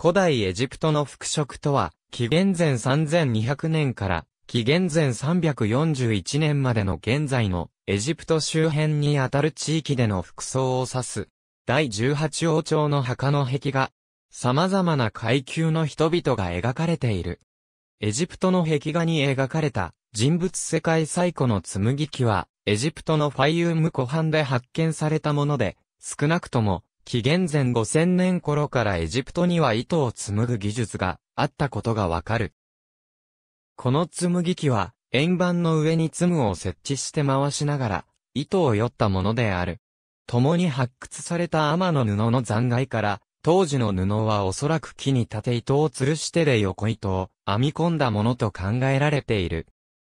古代エジプトの服飾とは、紀元前3200年から紀元前341年までの現在のエジプト周辺にあたる地域での服装を指す。第18王朝の墓の壁画。様々な階級の人々が描かれている。エジプトの壁画に描かれた人物世界最古の紬木は、エジプトのファイユーム湖畔で発見されたもので、少なくとも紀元前5000年頃からエジプトには糸を紡ぐ技術があったことがわかる。この紡ぎ機は、円盤の上に紡を設置して回しながら、糸を酔ったものである。共に発掘された天の布の残骸から、当時の布はおそらく木に縦糸を吊るしてで横糸を編み込んだものと考えられている。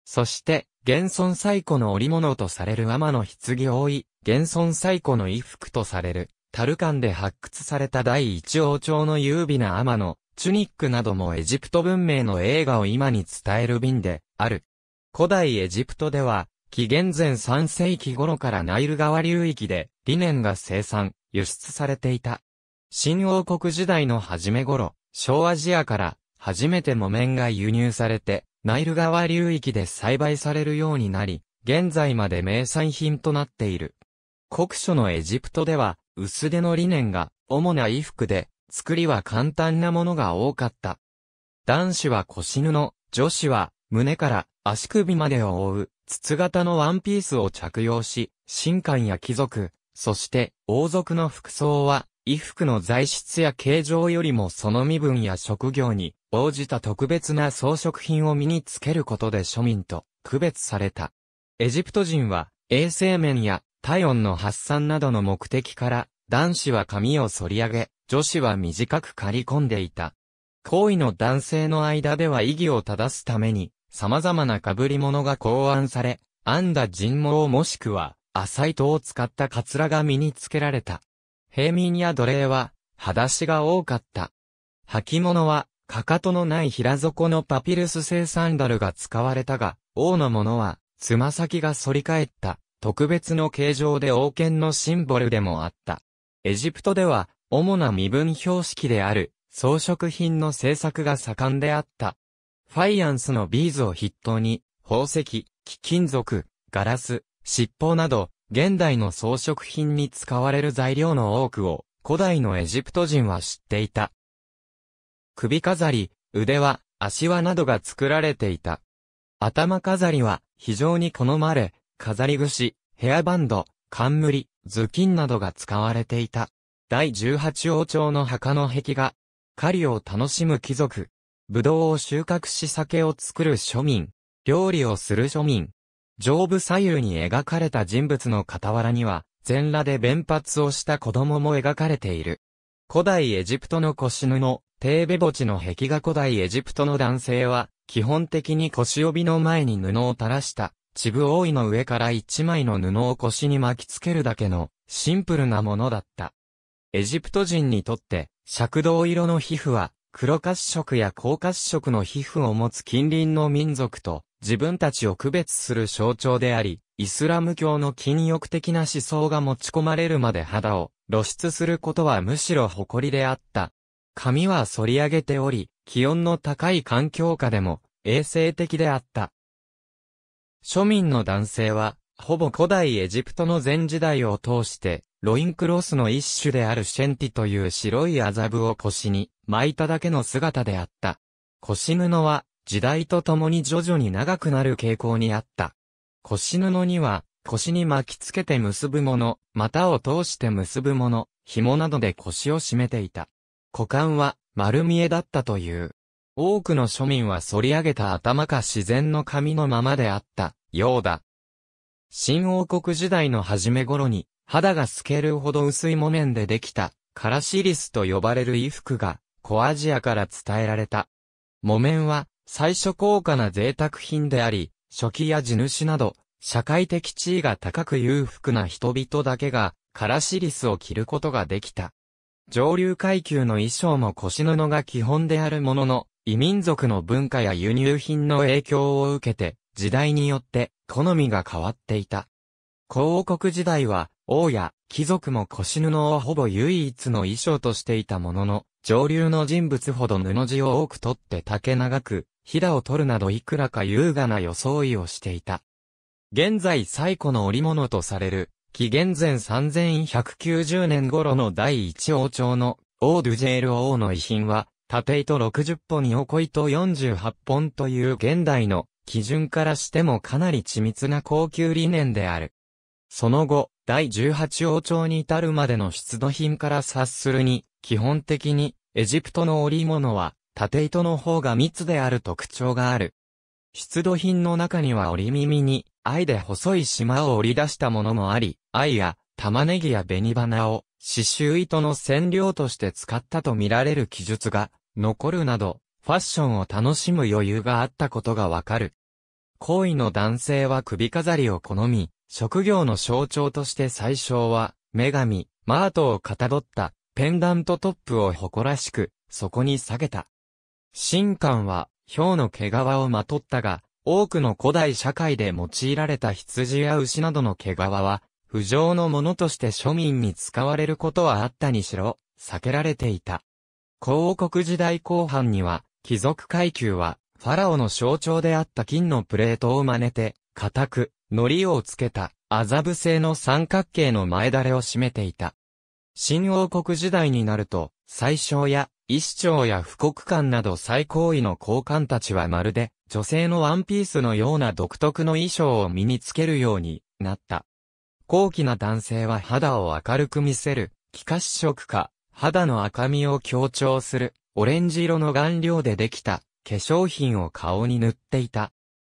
そして、現存最古の織物とされる天の棺追い、現存最古の衣服とされる。タルカンで発掘された第一王朝の優美な天のチュニックなどもエジプト文明の映画を今に伝える便で、ある。古代エジプトでは、紀元前3世紀頃からナイル川流域で、リネンが生産、輸出されていた。新王国時代の初め頃、小アジアから初めて木綿が輸入されて、ナイル川流域で栽培されるようになり、現在まで名産品となっている。国書のエジプトでは、薄手の理念が主な衣服で、作りは簡単なものが多かった。男子は腰布、女子は胸から足首までを覆う筒型のワンピースを着用し、神官や貴族、そして王族の服装は衣服の材質や形状よりもその身分や職業に応じた特別な装飾品を身につけることで庶民と区別された。エジプト人は衛生面や体温の発散などの目的から、男子は髪を反り上げ、女子は短く刈り込んでいた。行為の男性の間では意義を正すために、様々な被り物が考案され、編んだ人毛もしくは、浅い糸を使ったカツラが身につけられた。平民や奴隷は、裸足が多かった。履物は、かかとのない平底のパピルス製サンダルが使われたが、王のものは、つま先が反り返った、特別の形状で王権のシンボルでもあった。エジプトでは、主な身分標識である、装飾品の製作が盛んであった。ファイアンスのビーズを筆頭に、宝石、貴金属、ガラス、尻尾など、現代の装飾品に使われる材料の多くを、古代のエジプト人は知っていた。首飾り、腕輪、足輪などが作られていた。頭飾りは非常に好まれ、飾り串、ヘアバンド、冠、頭巾などが使われていた。第18王朝の墓の壁画。狩りを楽しむ貴族。葡萄を収穫し酒を作る庶民。料理をする庶民。上部左右に描かれた人物の傍らには、全裸で弁髪をした子供も描かれている。古代エジプトの腰布テーベ墓地の壁画古代エジプトの男性は、基本的に腰帯の前に布を垂らした、ちぶおいの上から一枚の布を腰に巻きつけるだけのシンプルなものだった。エジプト人にとって赤銅色の皮膚は黒褐色や高褐色の皮膚を持つ近隣の民族と自分たちを区別する象徴であり、イスラム教の禁欲的な思想が持ち込まれるまで肌を露出することはむしろ誇りであった。髪は反り上げており、気温の高い環境下でも衛生的であった。庶民の男性は、ほぼ古代エジプトの前時代を通して、ロインクロスの一種であるシェンティという白い麻布を腰に巻いただけの姿であった。腰布は時代とともに徐々に長くなる傾向にあった。腰布には腰に巻きつけて結ぶもの、股を通して結ぶもの、紐などで腰を締めていた。股間は丸見えだったという。多くの庶民は反り上げた頭か自然の髪のままであった、ようだ。新王国時代の初め頃に、肌が透けるほど薄い木綿でできた、カラシリスと呼ばれる衣服が、小アジアから伝えられた。木綿は、最初高価な贅沢品であり、初期や地主など、社会的地位が高く裕福な人々だけが、カラシリスを着ることができた。上流階級の衣装も腰布が基本であるものの、異民族の文化や輸入品の影響を受けて、時代によって好みが変わっていた。広国時代は、王や貴族も腰布をほぼ唯一の衣装としていたものの、上流の人物ほど布地を多く取って竹長く、ひだを取るなどいくらか優雅な装いをしていた。現在最古の織物とされる、紀元前3190年頃の第一王朝の、オードゥジェール王の遺品は、縦糸60本横糸48本という現代の基準からしてもかなり緻密な高級理念である。その後、第18王朝に至るまでの出土品から察するに、基本的にエジプトの織物は縦糸の方が密である特徴がある。出土品の中には折耳に、藍で細い島を織り出したものもあり、藍や玉ねぎや紅花を刺繍糸の染料として使ったとみられる記述が残るなど、ファッションを楽しむ余裕があったことがわかる。好意の男性は首飾りを好み、職業の象徴として最初は、女神、マートをかたどったペンダントトップを誇らしく、そこに下げた。神官は、豹の毛皮をまとったが、多くの古代社会で用いられた羊や牛などの毛皮は、不浄のものとして庶民に使われることはあったにしろ、避けられていた。広国時代後半には、貴族階級は、ファラオの象徴であった金のプレートを真似て、固く、糊をつけた、麻布製の三角形の前だれを占めていた。新王国時代になると、宰相や、医師長や布告官など最高位の高官たちはまるで、女性のワンピースのような独特の衣装を身につけるようになった。高貴な男性は肌を明るく見せる、気化色か、肌の赤みを強調する、オレンジ色の顔料でできた、化粧品を顔に塗っていた。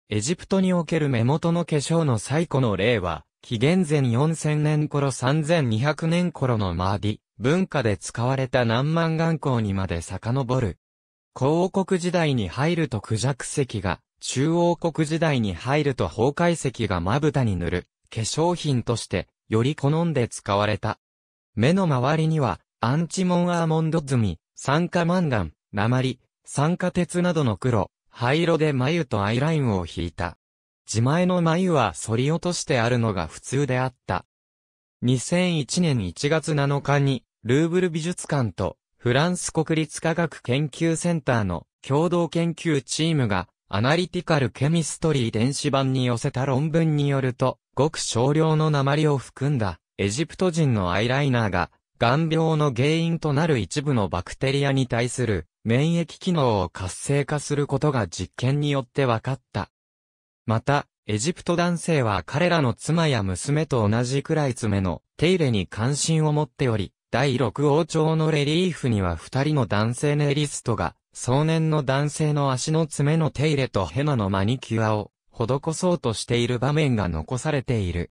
エジプトにおける目元の化粧の最古の例は、紀元前4000年頃3200年頃のマーディ、文化で使われた南蛮眼光にまで遡る。広王国時代に入ると孔雀石が、中央国時代に入ると崩壊石がまぶたに塗る、化粧品として、より好んで使われた。目の周りには、アンチモンアーモンド積み、酸化マンガン、鉛、酸化鉄などの黒、灰色で眉とアイラインを引いた。自前の眉は反り落としてあるのが普通であった。2001年1月7日に、ルーブル美術館と、フランス国立科学研究センターの共同研究チームが、アナリティカルケミストリー電子版に寄せた論文によると、ごく少量の鉛を含んだ、エジプト人のアイライナーが、眼病の原因となる一部のバクテリアに対する免疫機能を活性化することが実験によって分かった。また、エジプト男性は彼らの妻や娘と同じくらい爪の手入れに関心を持っており、第6王朝のレリーフには二人の男性ネリストが、壮年の男性の足の爪の手入れとヘナのマニキュアを施そうとしている場面が残されている。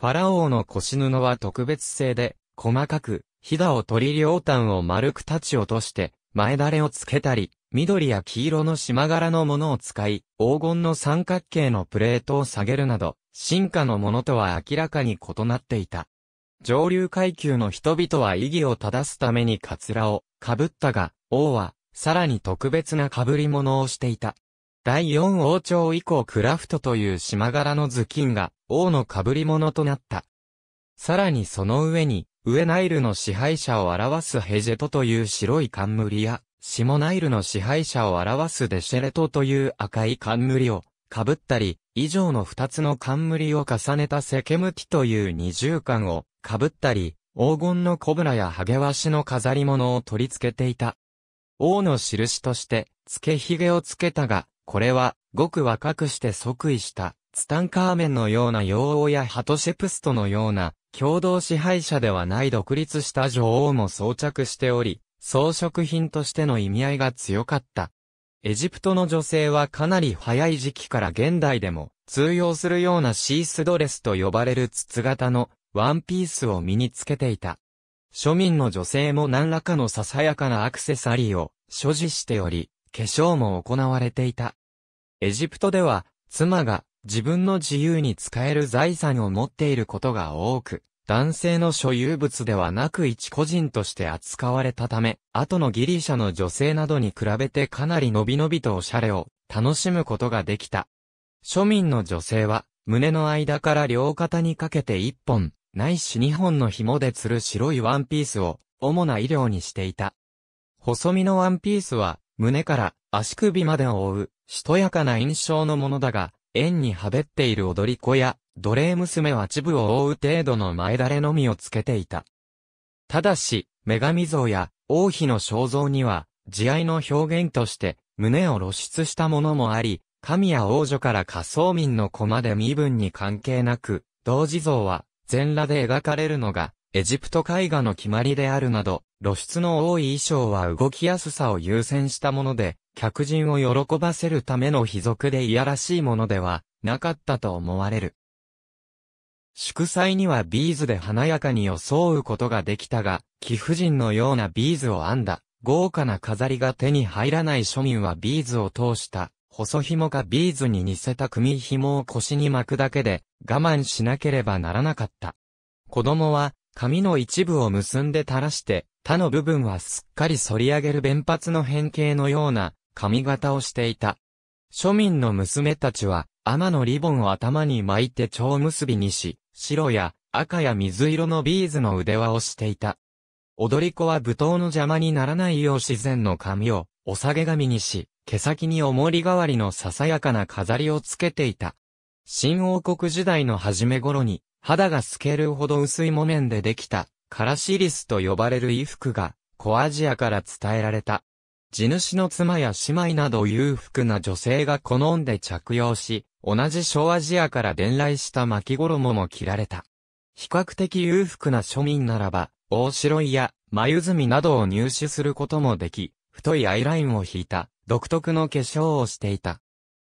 ファラオの腰布は特別性で、細かく、ひだを取り両端を丸く立ち落として、前だれをつけたり、緑や黄色の縞柄のものを使い、黄金の三角形のプレートを下げるなど、進化のものとは明らかに異なっていた。上流階級の人々は意義を正すためにカツラを被ったが、王は、さらに特別な被り物をしていた。第四王朝以降クラフトという縞柄の頭巾が王の被り物となった。さらにその上に上ナイルの支配者を表すヘジェトという白い冠や、下ナイルの支配者を表すデシェレトという赤い冠を被ったり、以上の二つの冠を重ねたセケムティという二重冠を被ったり、黄金のコブラやハゲワシの飾り物を取り付けていた。王の印として、付け髭をつけたが、これは、ごく若くして即位した、ツタンカーメンのような妖王やハトシェプストのような、共同支配者ではない独立した女王も装着しており、装飾品としての意味合いが強かった。エジプトの女性はかなり早い時期から現代でも通用するようなシースドレスと呼ばれる筒型のワンピースを身につけていた。庶民の女性も何らかのささやかなアクセサリーを所持しており、化粧も行われていた。エジプトでは妻が自分の自由に使える財産を持っていることが多く、男性の所有物ではなく一個人として扱われたため、後のギリシャの女性などに比べてかなりのびのびとおしゃれを楽しむことができた。庶民の女性は、胸の間から両肩にかけて一本、ないし二本の紐で吊る白いワンピースを、主な衣料にしていた。細身のワンピースは、胸から足首までを覆う、しとやかな印象のものだが、円にはべっている踊り子や、奴隷娘は秩父を覆う程度の前だれのみをつけていた。ただし、女神像や王妃の肖像には、慈愛の表現として、胸を露出したものもあり、神や王女から仮想民の子まで身分に関係なく、同時像は、全裸で描かれるのがエジプト絵画の決まりであるなど、露出の多い衣装は動きやすさを優先したもので、客人を喜ばせるための秘俗でいやらしいものではなかったと思われる。祝祭にはビーズで華やかに装うことができたが、貴婦人のようなビーズを編んだ、豪華な飾りが手に入らない庶民はビーズを通した、細紐かビーズに似せた組紐を腰に巻くだけで、我慢しなければならなかった。子供は、髪の一部を結んで垂らして、他の部分はすっかり反り上げる弁髪の変形のような髪型をしていた。庶民の娘たちは、天のリボンを頭に巻いて蝶結びにし、白や赤や水色のビーズの腕輪をしていた。踊り子は舞踏の邪魔にならないよう自然の髪を、お下げ髪にし、毛先に重り代わりのささやかな飾りをつけていた。新王国時代の初め頃に、肌が透けるほど薄い木綿でできた、カラシリスと呼ばれる衣服が、小アジアから伝えられた。地主の妻や姉妹など裕福な女性が好んで着用し、同じ小アジアから伝来した巻き衣も着られた。比較的裕福な庶民ならば、大白いや眉墨などを入手することもでき、太いアイラインを引いた、独特の化粧をしていた。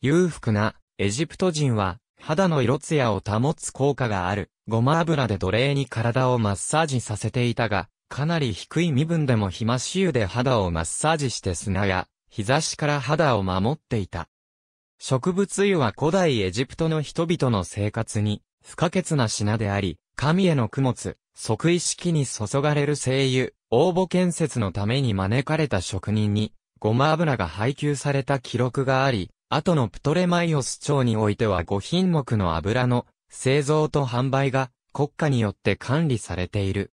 裕福なエジプト人は、肌の色艶を保つ効果がある、ごま油で奴隷に体をマッサージさせていたが、かなり低い身分でも暇し湯で肌をマッサージして砂や、日差しから肌を守っていた。植物油は古代エジプトの人々の生活に不可欠な品であり、神への供物、即位式に注がれる精油、応募建設のために招かれた職人に、ごま油が配給された記録があり、後のプトレマイオス朝においては5品目の油の製造と販売が国家によって管理されている。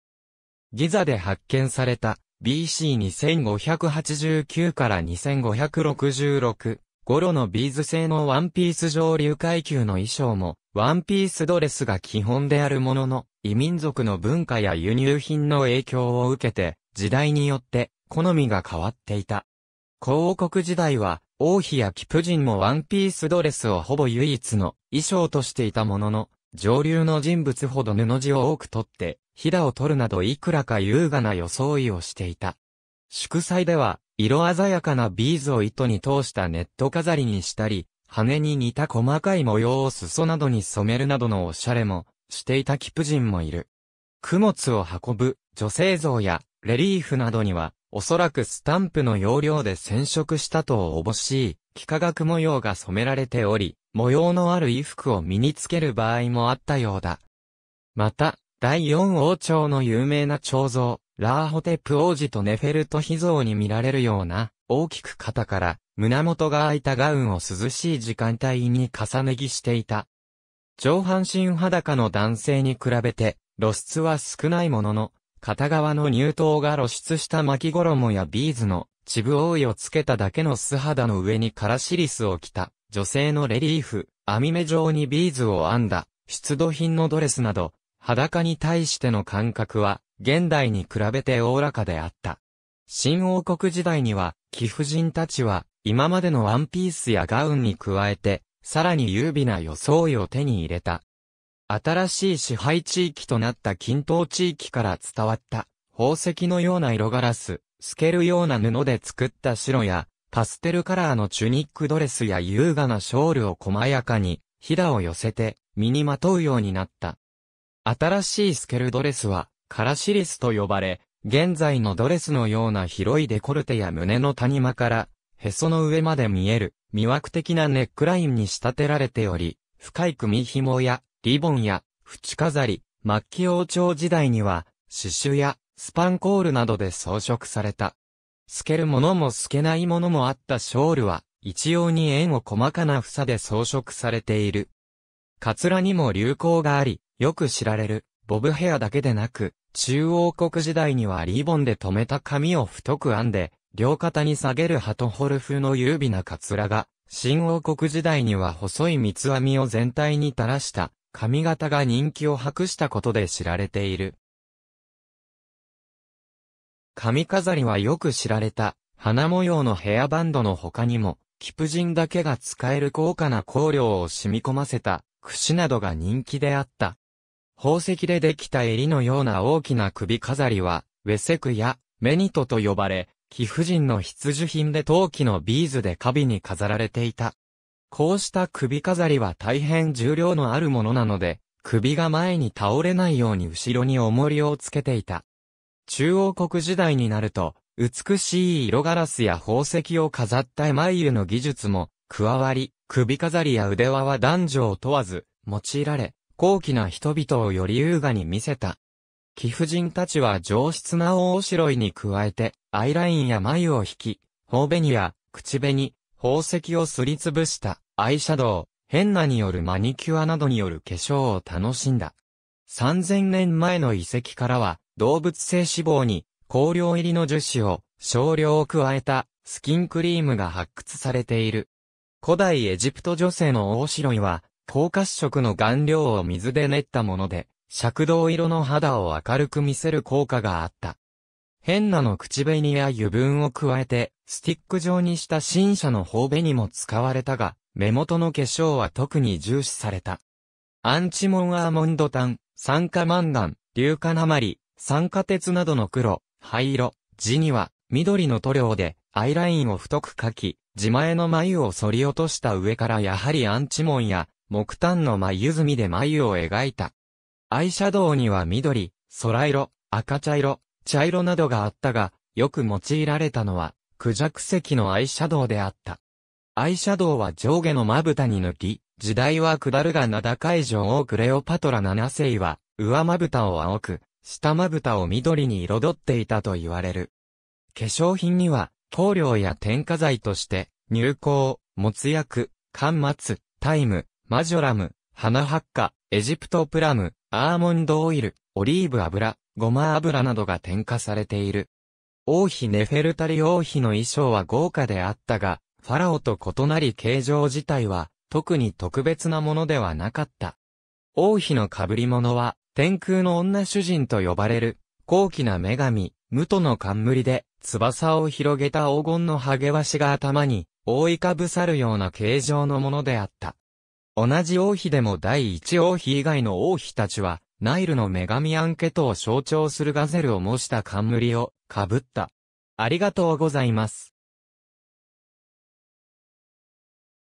ギザで発見された BC2589 から2566頃のビーズ製のワンピース上流階級の衣装もワンピースドレスが基本であるものの異民族の文化や輸入品の影響を受けて時代によって好みが変わっていた。広告時代は王妃や貴婦人もワンピースドレスをほぼ唯一の衣装としていたものの、上流の人物ほど布地を多く取って、ひだを取るなどいくらか優雅な装いをしていた。祝祭では、色鮮やかなビーズを糸に通したネット飾りにしたり、羽に似た細かい模様を裾などに染めるなどのおしゃれも、していた貴婦人もいる。供物を運ぶ、女性像や、レリーフなどには、おそらくスタンプの要領で染色したとおぼしい、幾何学模様が染められており、模様のある衣服を身につける場合もあったようだ。また、第四王朝の有名な彫像、ラーホテプ王子とネフェルト秘像に見られるような、大きく肩から、胸元が開いたガウンを涼しい時間帯に重ね着していた。上半身裸の男性に比べて、露出は少ないものの、片側の乳頭が露出した巻き衣やビーズの、チブ覆いをつけただけの素肌の上にカラシリスを着た、女性のレリーフ、網目状にビーズを編んだ、出土品のドレスなど、裸に対しての感覚は、現代に比べておおらかであった。新王国時代には、貴婦人たちは、今までのワンピースやガウンに加えて、さらに優美な装いを手に入れた。新しい支配地域となった近等地域から伝わった、宝石のような色ガラス、透けるような布で作った白や、パステルカラーのチュニックドレスや優雅なショールを細やかに、ひだを寄せて、身にまとうようになった。新しい透けるドレスは、カラシリスと呼ばれ、現在のドレスのような広いデコルテや胸の谷間から、へその上まで見える、魅惑的なネックラインに仕立てられており、深い組紐やリボンや、縁飾り、末期王朝時代には、刺繍や、スパンコールなどで装飾された。透けるものも透けないものもあったショールは、一様に円を細かな房で装飾されている。カツラにも流行があり、よく知られる、ボブヘアだけでなく、中央国時代にはリボンで留めた髪を太く編んで、両肩に下げるハトホル風の優美なカツラが、新王国時代には細い三つ編みを全体に垂らした髪型が人気を博したことで知られている。髪飾りはよく知られた、花模様のヘアバンドの他にも、キプジンだけが使える高価な香料を染み込ませた、櫛などが人気であった。宝石でできた襟のような大きな首飾りは、ウェセクやメニトと呼ばれ、貴婦人の必需品で陶器のビーズで花瓶に飾られていた。こうした首飾りは大変重量のあるものなので、首が前に倒れないように後ろに重りをつけていた。中央国時代になると、美しい色ガラスや宝石を飾ったエマイユの技術も加わり、首飾りや腕輪は男女を問わず用いられ、高貴な人々をより優雅に見せた。貴婦人たちは上質な大白いに加えて、アイラインや眉を引き、頬紅や口紅、宝石をすりつぶしたアイシャドウ、変なによるマニキュアなどによる化粧を楽しんだ。3000年前の遺跡からは動物性脂肪に香料入りの樹脂を少量加えたスキンクリームが発掘されている。古代エジプト女性の大白いは、高褐色の顔料を水で練ったもので、赤銅色の肌を明るく見せる効果があった。変なの口紅や油分を加えて、スティック状にした新車の方紅も使われたが、目元の化粧は特に重視された。アンチモンアーモンド炭、酸化マンガン、硫化鉛、酸化鉄などの黒、灰色、地には、緑の塗料で、アイラインを太く描き、自前の眉を反り落とした上からやはりアンチモンや、木炭の眉墨で眉を描いた。アイシャドウには緑、空色、赤茶色、茶色などがあったが、よく用いられたのは、クジャク石のアイシャドウであった。アイシャドウは上下のまぶたに抜き、時代は下るが名高い女王クレオパトラ7世は、上まぶたを青く、下まぶたを緑に彩っていたと言われる。化粧品には、香料や添加剤として、乳香、もつ薬、干末、タイム、マジョラム、花ハッカ、エジプトプラム、アーモンドオイル、オリーブ油、ごま油などが添加されている。王妃ネフェルタリ王妃の衣装は豪華であったが、ファラオと異なり形状自体は、特に特別なものではなかった。王妃の被り物は、天空の女主人と呼ばれる、高貴な女神、無トの冠で、翼を広げた黄金のハゲワシが頭に、覆いかぶさるような形状のものであった。同じ王妃でも第一王妃以外の王妃たちは、ナイルの女神アンケトを象徴するガゼルを模した冠を、かぶった。ありがとうございます。